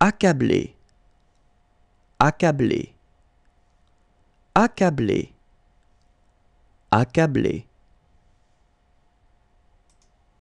accablé, accablé, accablé, accablé.